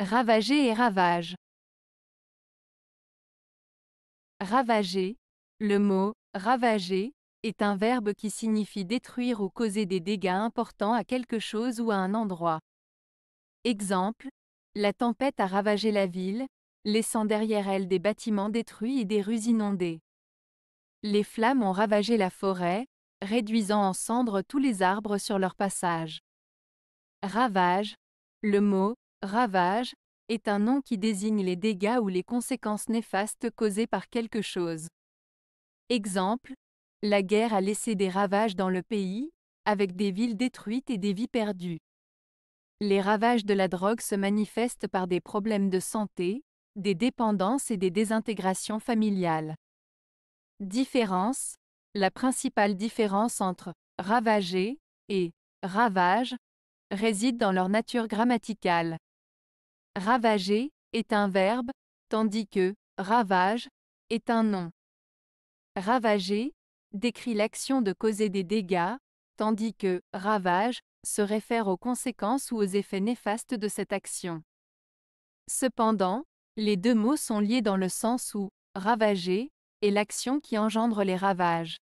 Ravager et ravage. Ravager. Le mot ravager est un verbe qui signifie détruire ou causer des dégâts importants à quelque chose ou à un endroit. Exemple, la tempête a ravagé la ville, laissant derrière elle des bâtiments détruits et des rues inondées. Les flammes ont ravagé la forêt, réduisant en cendres tous les arbres sur leur passage. Ravage, le mot Ravage est un nom qui désigne les dégâts ou les conséquences néfastes causées par quelque chose. Exemple, la guerre a laissé des ravages dans le pays, avec des villes détruites et des vies perdues. Les ravages de la drogue se manifestent par des problèmes de santé, des dépendances et des désintégrations familiales. Différence La principale différence entre ravager et ravage réside dans leur nature grammaticale. Ravager est un verbe, tandis que ravage est un nom. Ravager décrit l'action de causer des dégâts, tandis que ravage se réfère aux conséquences ou aux effets néfastes de cette action. Cependant, les deux mots sont liés dans le sens où ravager est l'action qui engendre les ravages.